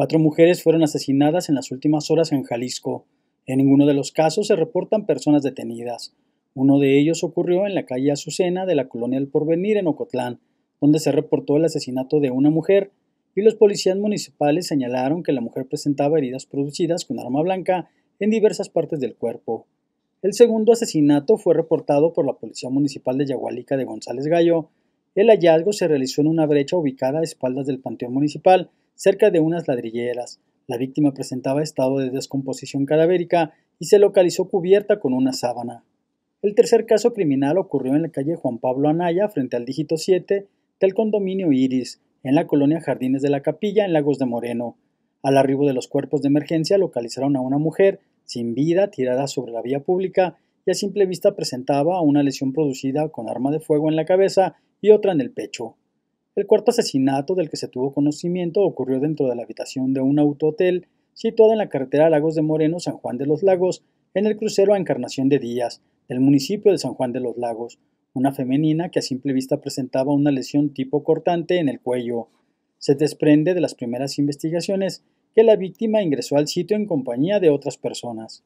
Cuatro mujeres fueron asesinadas en las últimas horas en Jalisco. En ninguno de los casos se reportan personas detenidas. Uno de ellos ocurrió en la calle Azucena de la colonia El Porvenir en Ocotlán, donde se reportó el asesinato de una mujer y los policías municipales señalaron que la mujer presentaba heridas producidas con arma blanca en diversas partes del cuerpo. El segundo asesinato fue reportado por la Policía Municipal de Yagualica de González Gallo. El hallazgo se realizó en una brecha ubicada a espaldas del Panteón Municipal, cerca de unas ladrilleras. La víctima presentaba estado de descomposición cadavérica y se localizó cubierta con una sábana. El tercer caso criminal ocurrió en la calle Juan Pablo Anaya, frente al dígito 7 del condominio Iris, en la colonia Jardines de la Capilla, en Lagos de Moreno. Al arribo de los cuerpos de emergencia localizaron a una mujer sin vida tirada sobre la vía pública y a simple vista presentaba una lesión producida con arma de fuego en la cabeza y otra en el pecho. El cuarto asesinato del que se tuvo conocimiento ocurrió dentro de la habitación de un autohotel situado en la carretera Lagos de Moreno, San Juan de los Lagos, en el crucero a Encarnación de Díaz, del municipio de San Juan de los Lagos, una femenina que a simple vista presentaba una lesión tipo cortante en el cuello. Se desprende de las primeras investigaciones que la víctima ingresó al sitio en compañía de otras personas.